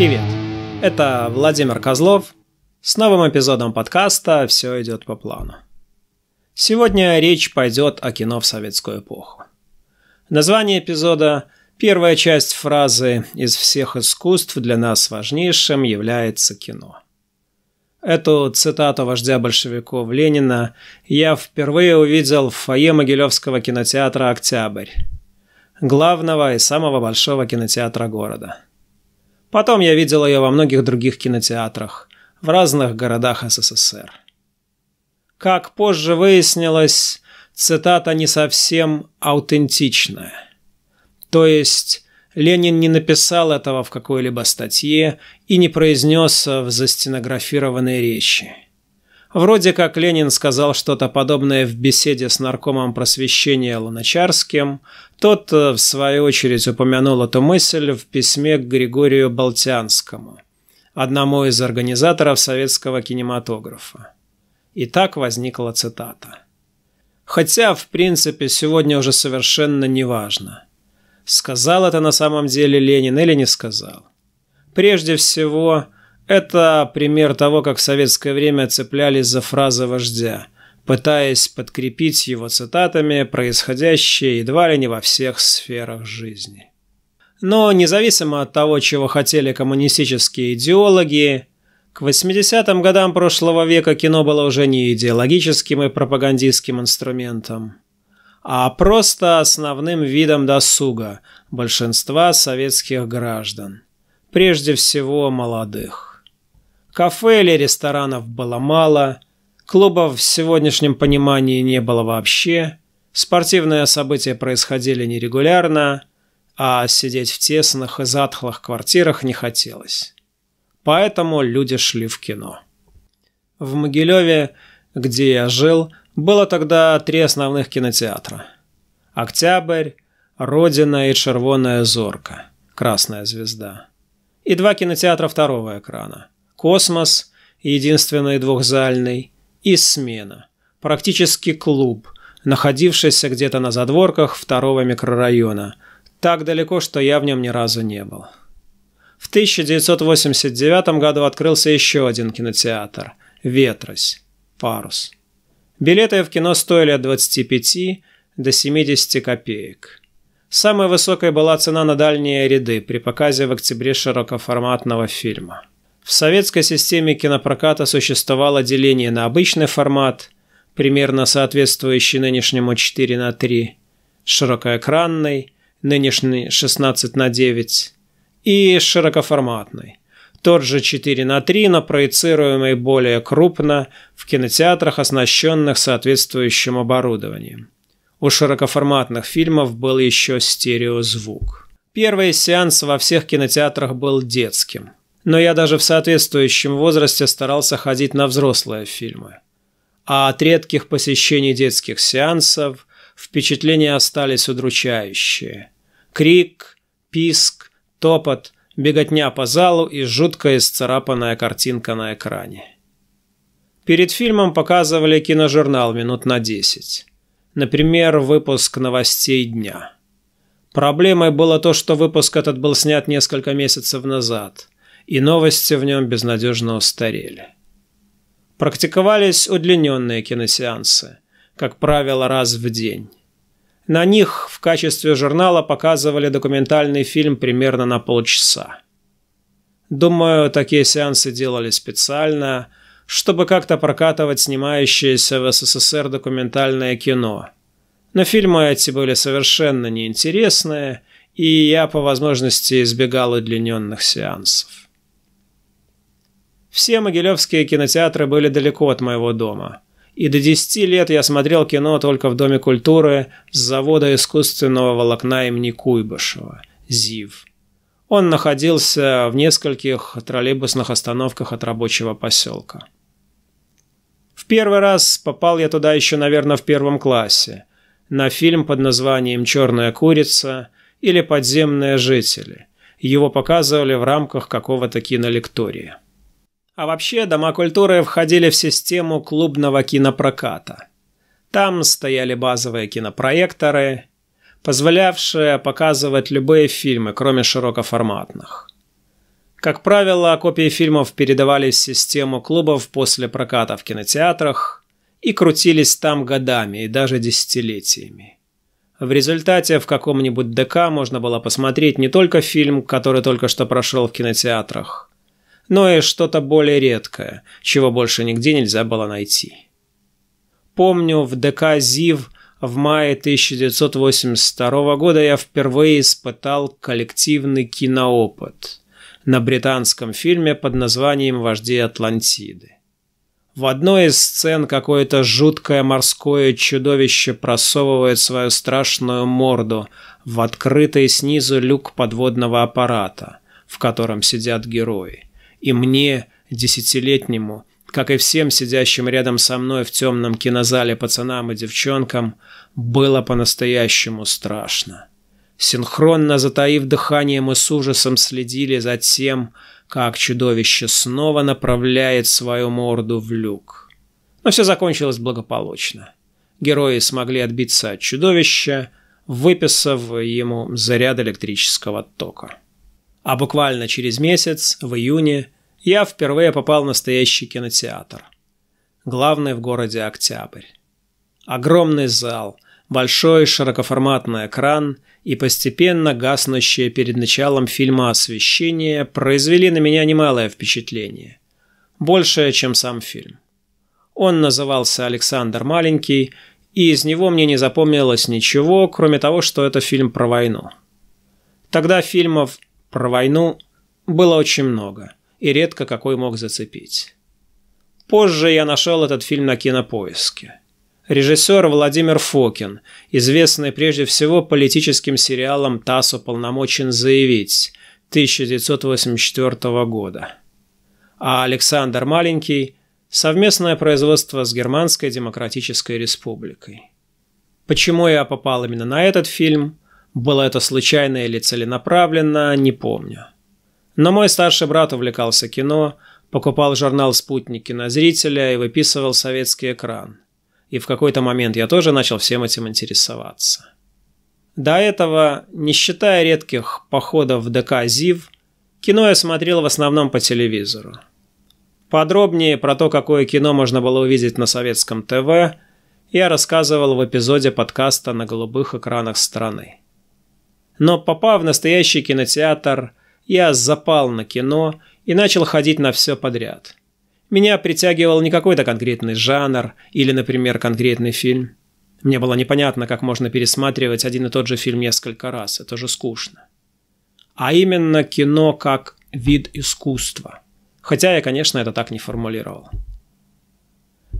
Привет! Это Владимир Козлов с новым эпизодом подкаста «Все идет по плану». Сегодня речь пойдет о кино в советскую эпоху. Название эпизода Первая часть фразы «Из всех искусств для нас важнейшим является кино». Эту цитату вождя большевиков Ленина я впервые увидел в фойе Могилевского кинотеатра «Октябрь», главного и самого большого кинотеатра города – Потом я видел ее во многих других кинотеатрах в разных городах СССР. Как позже выяснилось, цитата не совсем аутентичная. То есть Ленин не написал этого в какой-либо статье и не произнес в застенографированной речи. Вроде как Ленин сказал что-то подобное в беседе с наркомом просвещения Луначарским, тот, э, в свою очередь, упомянул эту мысль в письме к Григорию Болтянскому, одному из организаторов советского кинематографа. И так возникла цитата. Хотя, в принципе, сегодня уже совершенно не важно, сказал это на самом деле Ленин или не сказал. Прежде всего, это пример того, как в советское время цеплялись за фразы вождя – пытаясь подкрепить его цитатами, происходящее едва ли не во всех сферах жизни. Но независимо от того, чего хотели коммунистические идеологи, к 80-м годам прошлого века кино было уже не идеологическим и пропагандистским инструментом, а просто основным видом досуга большинства советских граждан, прежде всего молодых. Кафе или ресторанов было мало – Клубов в сегодняшнем понимании не было вообще. Спортивные события происходили нерегулярно, а сидеть в тесных и затхлых квартирах не хотелось. Поэтому люди шли в кино. В Могилеве, где я жил, было тогда три основных кинотеатра. «Октябрь», «Родина» и «Червоная зорка», «Красная звезда». И два кинотеатра второго экрана. «Космос», единственный двухзальный, и смена. Практически клуб, находившийся где-то на задворках второго микрорайона, так далеко, что я в нем ни разу не был. В 1989 году открылся еще один кинотеатр – «Ветрось», «Парус». Билеты в кино стоили от 25 до 70 копеек. Самая высокая была цена на дальние ряды при показе в октябре широкоформатного фильма – в советской системе кинопроката существовало деление на обычный формат, примерно соответствующий нынешнему 4 на 3, широкоэкранный, нынешний 16 на 9, и широкоформатный, тот же 4 на 3, но проецируемый более крупно в кинотеатрах, оснащенных соответствующим оборудованием. У широкоформатных фильмов был еще стереозвук. Первый сеанс во всех кинотеатрах был детским – но я даже в соответствующем возрасте старался ходить на взрослые фильмы. А от редких посещений детских сеансов впечатления остались удручающие. Крик, писк, топот, беготня по залу и жуткая исцарапанная картинка на экране. Перед фильмом показывали киножурнал минут на 10. Например, выпуск новостей дня. Проблемой было то, что выпуск этот был снят несколько месяцев назад – и новости в нем безнадежно устарели. Практиковались удлиненные киносеансы, как правило, раз в день. На них в качестве журнала показывали документальный фильм примерно на полчаса. Думаю, такие сеансы делали специально, чтобы как-то прокатывать снимающееся в СССР документальное кино. Но фильмы эти были совершенно неинтересные, и я по возможности избегал удлиненных сеансов. Все могилевские кинотеатры были далеко от моего дома. И до 10 лет я смотрел кино только в Доме культуры с завода искусственного волокна имени Куйбышева, ЗИВ. Он находился в нескольких троллейбусных остановках от рабочего поселка. В первый раз попал я туда еще, наверное, в первом классе, на фильм под названием «Черная курица» или «Подземные жители». Его показывали в рамках какого-то кинолектория. А вообще дома культуры входили в систему клубного кинопроката. Там стояли базовые кинопроекторы, позволявшие показывать любые фильмы, кроме широкоформатных. Как правило, копии фильмов передавались в систему клубов после проката в кинотеатрах и крутились там годами и даже десятилетиями. В результате в каком-нибудь ДК можно было посмотреть не только фильм, который только что прошел в кинотеатрах, но и что-то более редкое, чего больше нигде нельзя было найти. Помню, в ДК «Зив» в мае 1982 года я впервые испытал коллективный киноопыт на британском фильме под названием «Вожди Атлантиды». В одной из сцен какое-то жуткое морское чудовище просовывает свою страшную морду в открытый снизу люк подводного аппарата, в котором сидят герои и мне, десятилетнему, как и всем сидящим рядом со мной в темном кинозале пацанам и девчонкам, было по-настоящему страшно. Синхронно затаив дыхание, мы с ужасом следили за тем, как чудовище снова направляет свою морду в люк. Но все закончилось благополучно. Герои смогли отбиться от чудовища, выписав ему заряд электрического тока. А буквально через месяц, в июне, я впервые попал в настоящий кинотеатр. Главный в городе Октябрь. Огромный зал, большой широкоформатный экран и постепенно гаснущее перед началом фильма освещение произвели на меня немалое впечатление. Большее, чем сам фильм. Он назывался «Александр Маленький», и из него мне не запомнилось ничего, кроме того, что это фильм про войну. Тогда фильмов про войну было очень много, и редко какой мог зацепить. Позже я нашел этот фильм на кинопоиске. Режиссер Владимир Фокин, известный прежде всего политическим сериалом «ТАСС уполномочен заявить» 1984 года. А Александр Маленький – совместное производство с Германской Демократической Республикой. Почему я попал именно на этот фильм, было это случайно или целенаправленно, не помню. Но мой старший брат увлекался кино, покупал журнал «Спутник кинозрителя» и выписывал советский экран. И в какой-то момент я тоже начал всем этим интересоваться. До этого, не считая редких походов в ДК «ЗИВ», кино я смотрел в основном по телевизору. Подробнее про то, какое кино можно было увидеть на советском ТВ, я рассказывал в эпизоде подкаста «На голубых экранах страны». Но попав в настоящий кинотеатр, я запал на кино и начал ходить на все подряд. Меня притягивал не какой-то конкретный жанр или, например, конкретный фильм. Мне было непонятно, как можно пересматривать один и тот же фильм несколько раз, это же скучно. А именно кино как вид искусства. Хотя я, конечно, это так не формулировал.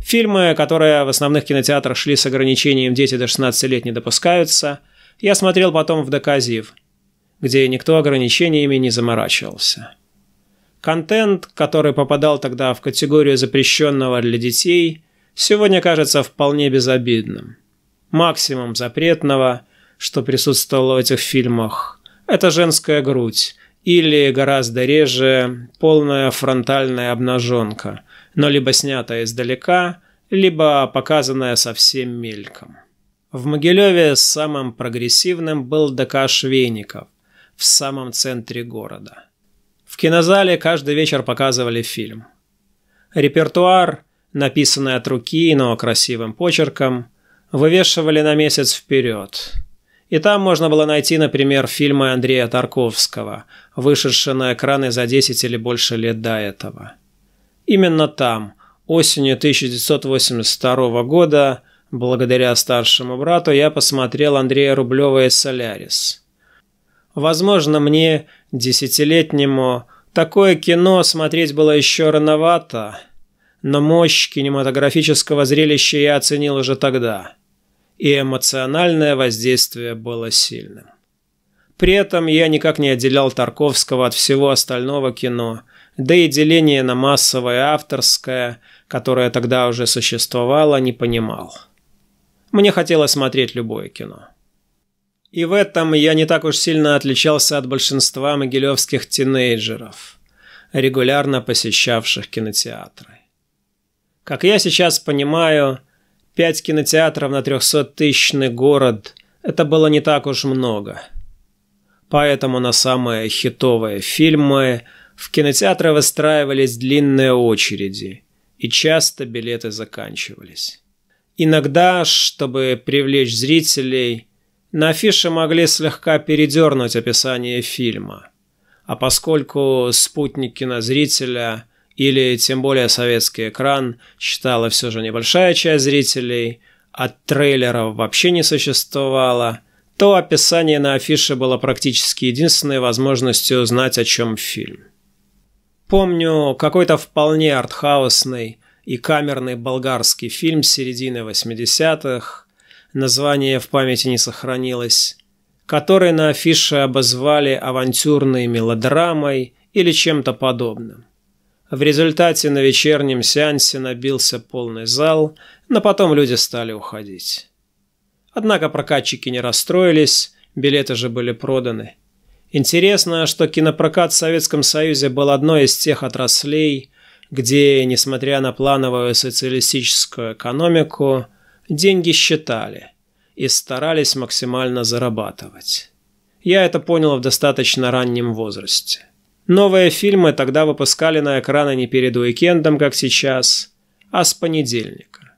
Фильмы, которые в основных кинотеатрах шли с ограничением «дети до 16 лет не допускаются», я смотрел потом в Доказив, где никто ограничениями не заморачивался. Контент, который попадал тогда в категорию запрещенного для детей, сегодня кажется вполне безобидным. Максимум запретного, что присутствовало в этих фильмах, это женская грудь или, гораздо реже, полная фронтальная обнаженка, но либо снятая издалека, либо показанная совсем мельком. В Могилеве самым прогрессивным был ДК Швейников в самом центре города. В кинозале каждый вечер показывали фильм. Репертуар, написанный от руки, но красивым почерком, вывешивали на месяц вперед. И там можно было найти, например, фильмы Андрея Тарковского, вышедшие на экраны за 10 или больше лет до этого. Именно там, осенью 1982 года, Благодаря старшему брату я посмотрел Андрея Рублева и «Солярис». Возможно, мне, десятилетнему, такое кино смотреть было еще рановато, но мощь кинематографического зрелища я оценил уже тогда, и эмоциональное воздействие было сильным. При этом я никак не отделял Тарковского от всего остального кино, да и деление на массовое и авторское, которое тогда уже существовало, не понимал. Мне хотелось смотреть любое кино. И в этом я не так уж сильно отличался от большинства могилевских тинейджеров, регулярно посещавших кинотеатры. Как я сейчас понимаю, пять кинотеатров на 300-тысячный город – это было не так уж много. Поэтому на самые хитовые фильмы в кинотеатры выстраивались длинные очереди, и часто билеты заканчивались. Иногда, чтобы привлечь зрителей, на афише могли слегка передернуть описание фильма. А поскольку спутник кинозрителя или тем более советский экран читала все же небольшая часть зрителей, а трейлеров вообще не существовало, то описание на афише было практически единственной возможностью узнать, о чем фильм. Помню, какой-то вполне артхаусный, и камерный болгарский фильм середины 80-х, название в памяти не сохранилось, который на афише обозвали авантюрной мелодрамой или чем-то подобным. В результате на вечернем сеансе набился полный зал, но потом люди стали уходить. Однако прокатчики не расстроились, билеты же были проданы. Интересно, что кинопрокат в Советском Союзе был одной из тех отраслей, где, несмотря на плановую социалистическую экономику, деньги считали и старались максимально зарабатывать. Я это понял в достаточно раннем возрасте. Новые фильмы тогда выпускали на экраны не перед уикендом, как сейчас, а с понедельника.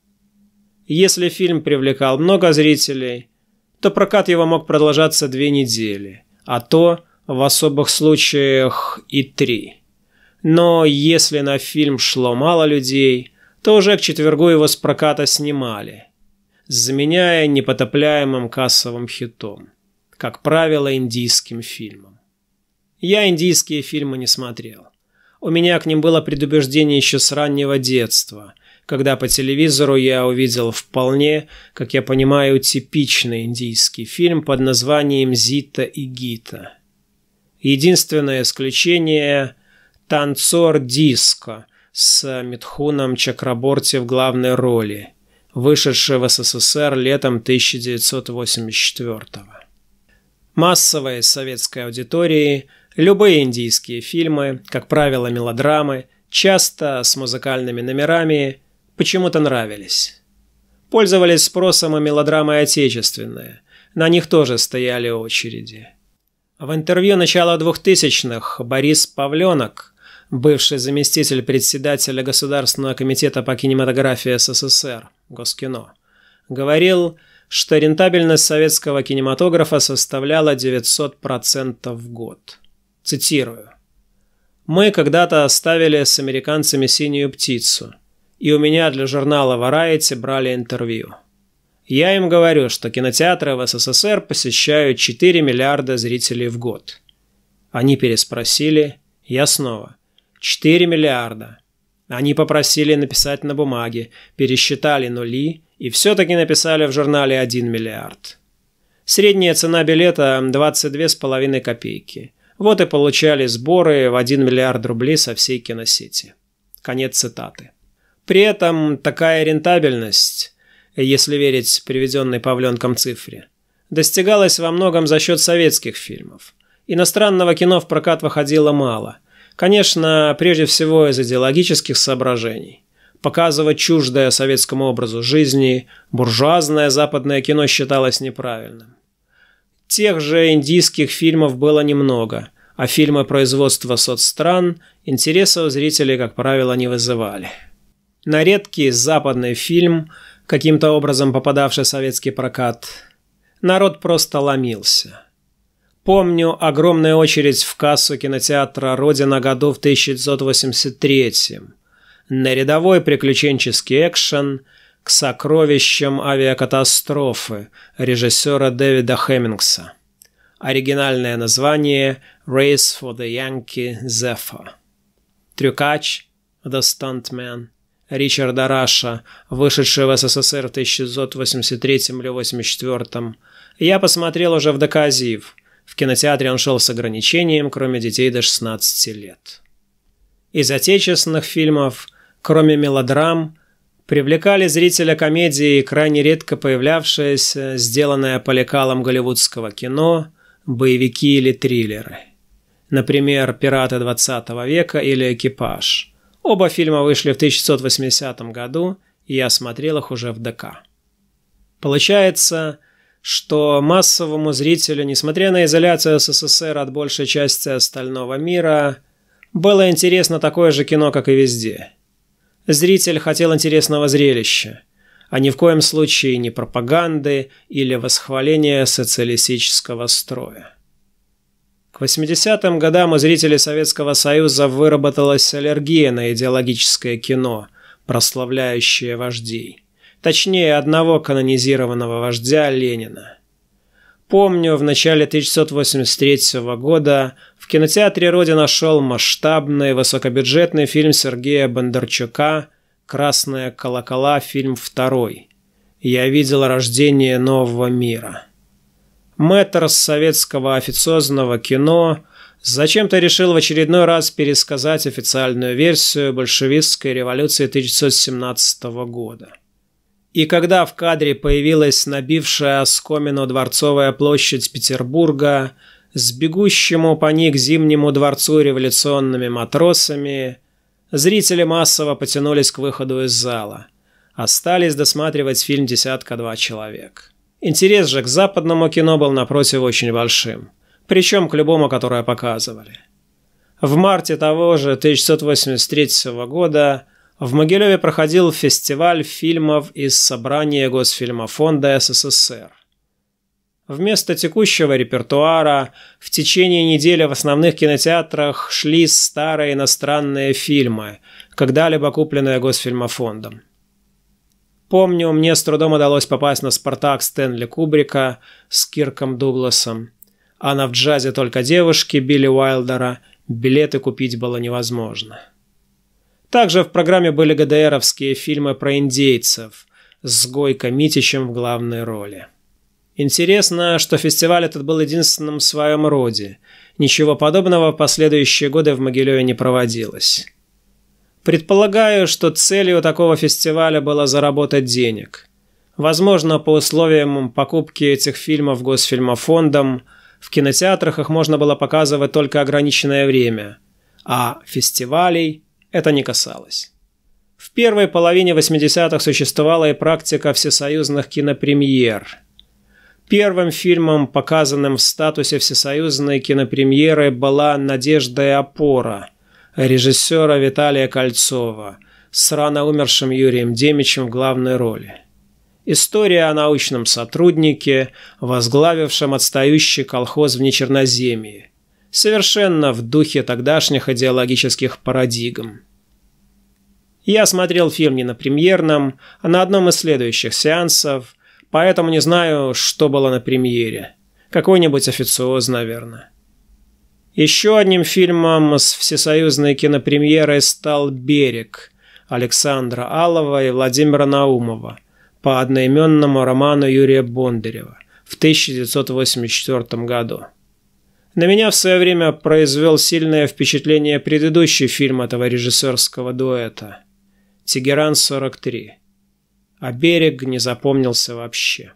Если фильм привлекал много зрителей, то прокат его мог продолжаться две недели, а то, в особых случаях, и три – но если на фильм шло мало людей, то уже к четвергу его с проката снимали, заменяя непотопляемым кассовым хитом, как правило, индийским фильмом. Я индийские фильмы не смотрел. У меня к ним было предубеждение еще с раннего детства, когда по телевизору я увидел вполне, как я понимаю, типичный индийский фильм под названием «Зита и Гита». Единственное исключение – «Танцор диско» с Митхуном Чакраборти в главной роли, вышедший в СССР летом 1984 -го. Массовой советской аудитории любые индийские фильмы, как правило мелодрамы, часто с музыкальными номерами, почему-то нравились. Пользовались спросом и мелодрамы отечественные, на них тоже стояли очереди. В интервью начала 2000-х Борис Павленок – бывший заместитель председателя Государственного комитета по кинематографии СССр, Госкино, говорил, что рентабельность советского кинематографа составляла 900% в год. Цитирую. «Мы когда-то оставили с американцами «Синюю птицу», и у меня для журнала Variety брали интервью. Я им говорю, что кинотеатры в СССР посещают 4 миллиарда зрителей в год. Они переспросили, я снова – 4 миллиарда. Они попросили написать на бумаге, пересчитали нули и все-таки написали в журнале 1 миллиард. Средняя цена билета 22,5 копейки. Вот и получали сборы в 1 миллиард рублей со всей киносети. Конец цитаты. При этом такая рентабельность, если верить приведенной Павленком цифре, достигалась во многом за счет советских фильмов. Иностранного кино в прокат выходило мало – Конечно, прежде всего из идеологических соображений. Показывать чуждое советскому образу жизни буржуазное западное кино считалось неправильным. Тех же индийских фильмов было немного, а фильмы производства соцстран интереса у зрителей, как правило, не вызывали. На редкий западный фильм, каким-то образом попадавший в советский прокат, народ просто ломился – Помню огромную очередь в кассу кинотеатра «Родина» году в 1983 на рядовой приключенческий экшен к сокровищам авиакатастрофы режиссера Дэвида Хэммингса. Оригинальное название «Race for the Yankee Zephyr». Трюкач «The Stuntman» Ричарда Раша, вышедший в СССР в 1983 или 1984, я посмотрел уже в доказив – в кинотеатре он шел с ограничением, кроме детей до 16 лет. Из отечественных фильмов, кроме мелодрам, привлекали зрителя комедии, крайне редко появлявшаяся сделанная по лекалам голливудского кино, боевики или триллеры. Например, «Пираты 20 века» или «Экипаж». Оба фильма вышли в 1980 году, и я смотрел их уже в ДК. Получается, что массовому зрителю, несмотря на изоляцию СССР от большей части остального мира, было интересно такое же кино, как и везде. Зритель хотел интересного зрелища, а ни в коем случае не пропаганды или восхваления социалистического строя. К 80-м годам у зрителей Советского Союза выработалась аллергия на идеологическое кино, прославляющее вождей точнее одного канонизированного вождя Ленина. Помню, в начале 1983 года в кинотеатре «Родина» шел масштабный высокобюджетный фильм Сергея Бондарчука «Красные колокола. Фильм второй». Я видел рождение нового мира. Мэтр советского официозного кино зачем-то решил в очередной раз пересказать официальную версию большевистской революции 1917 года – и когда в кадре появилась набившая оскомину Дворцовая площадь Петербурга с бегущему по ней к Зимнему дворцу революционными матросами, зрители массово потянулись к выходу из зала. Остались досматривать фильм «Десятка-два человек». Интерес же к западному кино был напротив очень большим, причем к любому, которое показывали. В марте того же 1983 года в Могилеве проходил фестиваль фильмов из собрания Госфильмофонда СССР. Вместо текущего репертуара в течение недели в основных кинотеатрах шли старые иностранные фильмы, когда-либо купленные Госфильмофондом. Помню, мне с трудом удалось попасть на «Спартак» Стэнли Кубрика с Кирком Дугласом, а на «В джазе только девушки» Билли Уайлдера билеты купить было невозможно. Также в программе были ГДРовские фильмы про индейцев с Гойко Митичем в главной роли. Интересно, что фестиваль этот был единственным в своем роде. Ничего подобного в последующие годы в Могилеве не проводилось. Предполагаю, что целью такого фестиваля было заработать денег. Возможно, по условиям покупки этих фильмов Госфильмофондом в кинотеатрах их можно было показывать только ограниченное время, а фестивалей это не касалось. В первой половине 80-х существовала и практика всесоюзных кинопремьер. Первым фильмом, показанным в статусе всесоюзной кинопремьеры, была «Надежда и опора» режиссера Виталия Кольцова с рано умершим Юрием Демичем в главной роли. История о научном сотруднике, возглавившем отстающий колхоз в Нечерноземье – совершенно в духе тогдашних идеологических парадигм. Я смотрел фильм не на премьерном, а на одном из следующих сеансов, поэтому не знаю, что было на премьере. Какой-нибудь официоз, наверное. Еще одним фильмом с всесоюзной кинопремьерой стал «Берег» Александра Алова и Владимира Наумова по одноименному роману Юрия Бондарева в 1984 году. На меня в свое время произвел сильное впечатление предыдущий фильм этого режиссерского дуэта «Тегеран-43». А берег не запомнился вообще.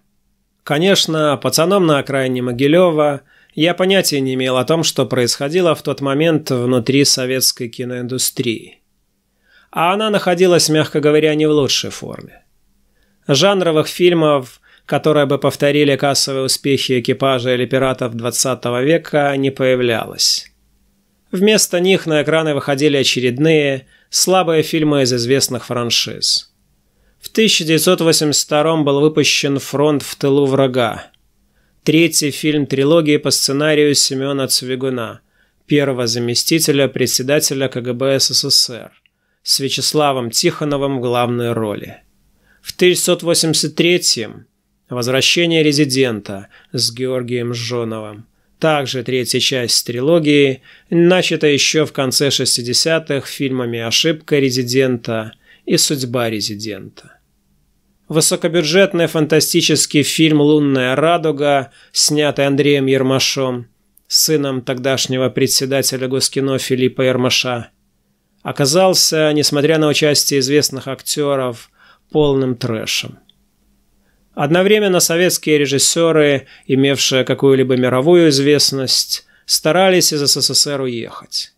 Конечно, пацаном на окраине Могилева я понятия не имел о том, что происходило в тот момент внутри советской киноиндустрии. А она находилась, мягко говоря, не в лучшей форме. Жанровых фильмов – которая бы повторили кассовые успехи экипажа или пиратов XX века, не появлялась. Вместо них на экраны выходили очередные, слабые фильмы из известных франшиз. В 1982 был выпущен «Фронт в тылу врага», третий фильм трилогии по сценарию Семена Цвигуна, первого заместителя председателя КГБ СССР, с Вячеславом Тихоновым в главной роли. В 1983-м Возвращение резидента с Георгием Жоновым. Также третья часть трилогии, начата еще в конце 60-х фильмами «Ошибка резидента» и «Судьба резидента». Высокобюджетный фантастический фильм «Лунная радуга», снятый Андреем Ермашом, сыном тогдашнего председателя Госкино Филиппа Ермаша, оказался, несмотря на участие известных актеров, полным трэшем. Одновременно советские режиссеры, имевшие какую-либо мировую известность, старались из СССР уехать.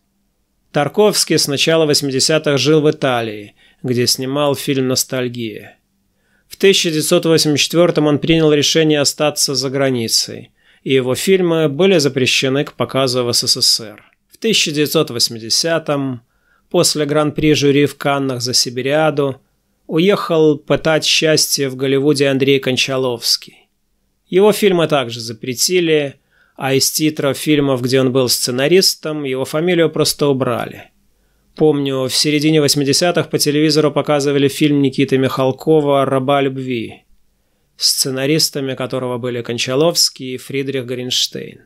Тарковский с начала 80-х жил в Италии, где снимал фильм «Ностальгия». В 1984 м он принял решение остаться за границей, и его фильмы были запрещены к показу в СССР. В 1980-м, после гран-при жюри в Каннах за «Сибириаду», уехал пытать счастье в Голливуде Андрей Кончаловский. Его фильмы также запретили, а из титров фильмов, где он был сценаристом, его фамилию просто убрали. Помню, в середине 80-х по телевизору показывали фильм Никиты Михалкова «Раба любви», сценаристами которого были Кончаловский и Фридрих Гринштейн.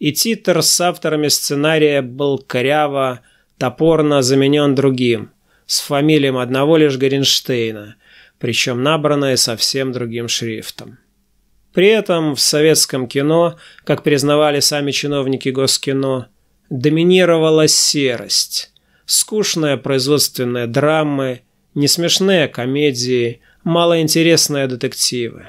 И титр с авторами сценария был коряво, топорно заменен другим – с фамилием одного лишь Горинштейна, причем набранное совсем другим шрифтом. При этом в советском кино, как признавали сами чиновники Госкино, доминировала серость, скучная производственная драмы, несмешные комедии, малоинтересные детективы.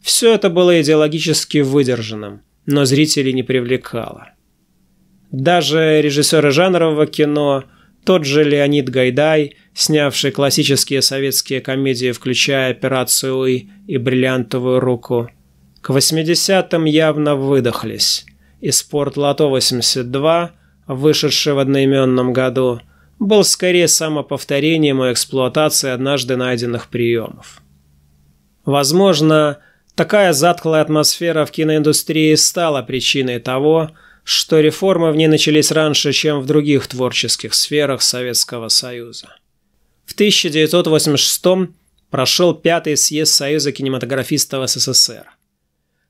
Все это было идеологически выдержанным, но зрителей не привлекало. Даже режиссеры жанрового кино – тот же Леонид Гайдай, снявший классические советские комедии, включая «Операцию И» и «Бриллиантовую руку». К 80-м явно выдохлись. И «Спорт Лото-82», вышедший в одноименном году, был скорее самоповторением и эксплуатацией однажды найденных приемов. Возможно, такая затклая атмосфера в киноиндустрии стала причиной того, что реформы в ней начались раньше, чем в других творческих сферах Советского Союза. В 1986 прошел пятый съезд Союза кинематографистов СССР,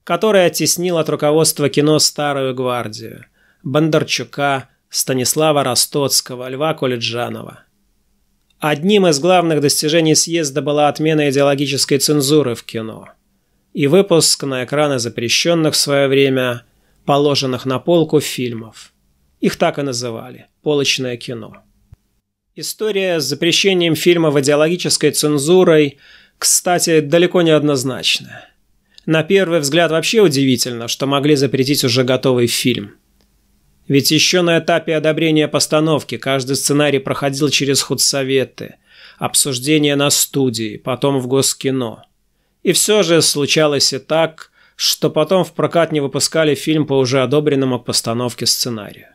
который оттеснил от руководства кино Старую Гвардию, Бондарчука, Станислава Ростоцкого, Льва Кулиджанова. Одним из главных достижений съезда была отмена идеологической цензуры в кино и выпуск на экраны запрещенных в свое время – положенных на полку фильмов. Их так и называли – полочное кино. История с запрещением фильмов идеологической цензурой, кстати, далеко не однозначная. На первый взгляд вообще удивительно, что могли запретить уже готовый фильм. Ведь еще на этапе одобрения постановки каждый сценарий проходил через худсоветы, обсуждение на студии, потом в Госкино. И все же случалось и так – что потом в прокат не выпускали фильм по уже одобренному к постановке сценарию.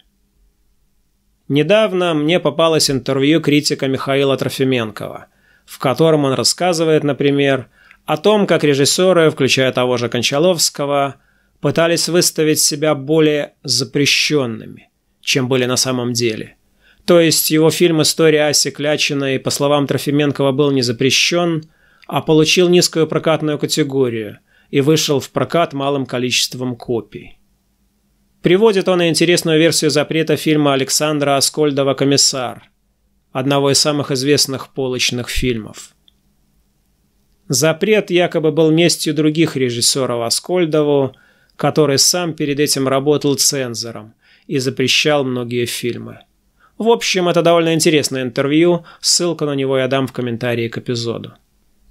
Недавно мне попалось интервью критика Михаила Трофименкова, в котором он рассказывает, например, о том, как режиссеры, включая того же Кончаловского, пытались выставить себя более запрещенными, чем были на самом деле. То есть его фильм «История Аси Клячиной», по словам Трофименкова, был не запрещен, а получил низкую прокатную категорию – и вышел в прокат малым количеством копий. Приводит он и интересную версию запрета фильма Александра Аскольдова «Комиссар», одного из самых известных полочных фильмов. Запрет якобы был местью других режиссеров Аскольдову, который сам перед этим работал цензором и запрещал многие фильмы. В общем, это довольно интересное интервью, ссылку на него я дам в комментарии к эпизоду.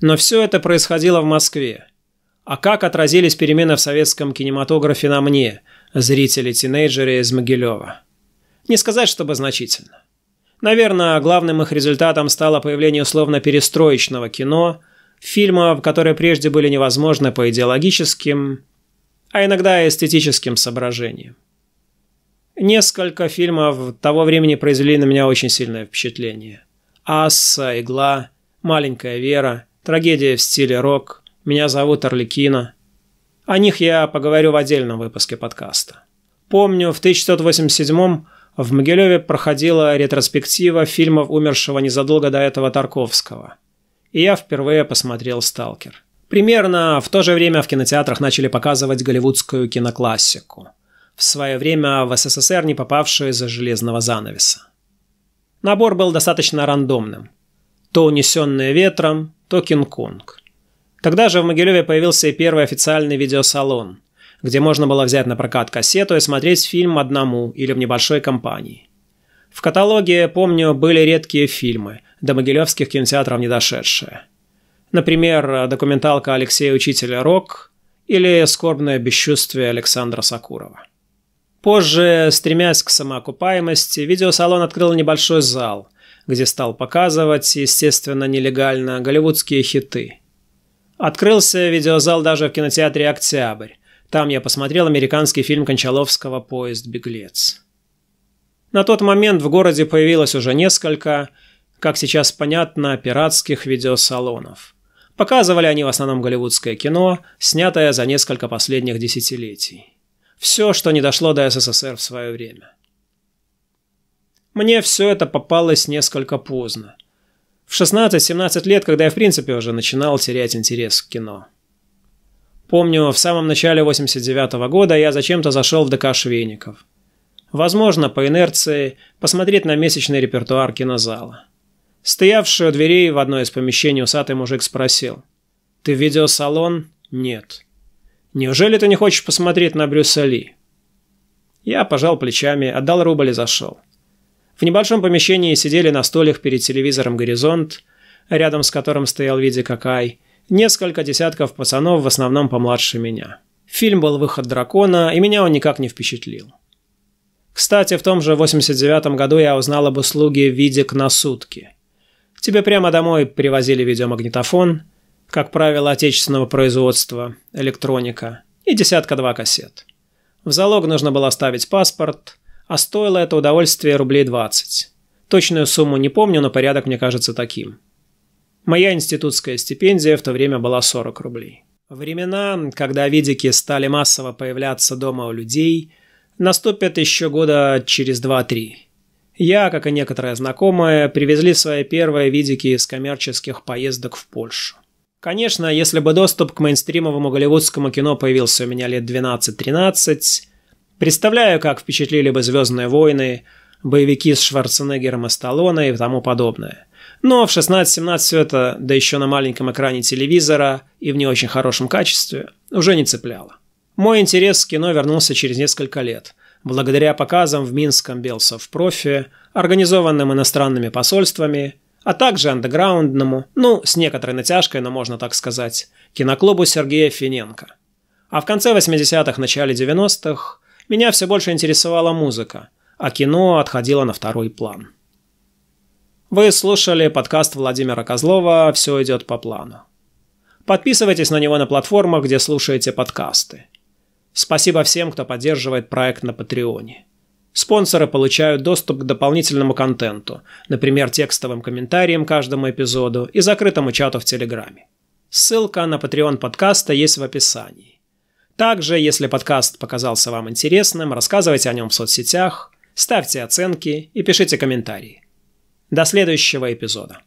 Но все это происходило в Москве – а как отразились перемены в советском кинематографе на мне, зрители-тинейджере из Могилева? Не сказать, чтобы значительно. Наверное, главным их результатом стало появление условно перестроечного кино, фильмов, которые прежде были невозможны по идеологическим, а иногда и эстетическим соображениям. Несколько фильмов того времени произвели на меня очень сильное впечатление. «Асса», «Игла», «Маленькая Вера», «Трагедия в стиле рок», меня зовут Орликина. О них я поговорю в отдельном выпуске подкаста. Помню, в 1987 в Могилеве проходила ретроспектива фильмов умершего незадолго до этого Тарковского. И я впервые посмотрел «Сталкер». Примерно в то же время в кинотеатрах начали показывать голливудскую киноклассику, в свое время в СССР не попавшую из-за железного занавеса. Набор был достаточно рандомным. То «Унесенные ветром», то «Кинг-Конг». Тогда же в Могилеве появился и первый официальный видеосалон, где можно было взять на прокат кассету и смотреть фильм одному или в небольшой компании. В каталоге, помню, были редкие фильмы, до могилевских кинотеатров не дошедшие. Например, документалка Алексея Учителя «Рок» или «Скорбное бесчувствие» Александра Сакурова. Позже, стремясь к самоокупаемости, видеосалон открыл небольшой зал, где стал показывать, естественно, нелегально, голливудские хиты – Открылся видеозал даже в кинотеатре «Октябрь». Там я посмотрел американский фильм Кончаловского «Поезд-беглец». На тот момент в городе появилось уже несколько, как сейчас понятно, пиратских видеосалонов. Показывали они в основном голливудское кино, снятое за несколько последних десятилетий. Все, что не дошло до СССР в свое время. Мне все это попалось несколько поздно в 16-17 лет, когда я в принципе уже начинал терять интерес к кино. Помню, в самом начале 89 -го года я зачем-то зашел в ДК Швейников. Возможно, по инерции, посмотреть на месячный репертуар кинозала. Стоявший у дверей в одно из помещений усатый мужик спросил. «Ты в видеосалон?» «Нет». «Неужели ты не хочешь посмотреть на Брюса Ли?» Я пожал плечами, отдал рубль и зашел. В небольшом помещении сидели на столях перед телевизором «Горизонт», рядом с которым стоял Види Какай, несколько десятков пацанов, в основном помладше меня. Фильм был «Выход дракона», и меня он никак не впечатлил. Кстати, в том же 89-м году я узнал об услуге «Видик на сутки». Тебе прямо домой привозили видеомагнитофон, как правило, отечественного производства, электроника и десятка-два кассет. В залог нужно было оставить паспорт, а стоило это удовольствие рублей 20. Точную сумму не помню, но порядок мне кажется таким. Моя институтская стипендия в то время была 40 рублей. Времена, когда видики стали массово появляться дома у людей, наступят еще года через 2-3. Я, как и некоторые знакомые, привезли свои первые видики из коммерческих поездок в Польшу. Конечно, если бы доступ к мейнстримовому голливудскому кино появился у меня лет 12-13, Представляю, как впечатлили бы «Звездные войны», боевики с Шварценеггером и Сталлоне и тому подобное. Но в 16-17 все это, да еще на маленьком экране телевизора и в не очень хорошем качестве, уже не цепляло. Мой интерес к кино вернулся через несколько лет, благодаря показам в Минском Белсов-профи, организованным иностранными посольствами, а также андеграундному, ну, с некоторой натяжкой, но можно так сказать, киноклубу Сергея Финенко. А в конце 80-х, начале 90-х меня все больше интересовала музыка, а кино отходило на второй план. Вы слушали подкаст Владимира Козлова «Все идет по плану». Подписывайтесь на него на платформах, где слушаете подкасты. Спасибо всем, кто поддерживает проект на Патреоне. Спонсоры получают доступ к дополнительному контенту, например, текстовым комментариям каждому эпизоду и закрытому чату в Телеграме. Ссылка на Patreon подкаста есть в описании. Также, если подкаст показался вам интересным, рассказывайте о нем в соцсетях, ставьте оценки и пишите комментарии. До следующего эпизода.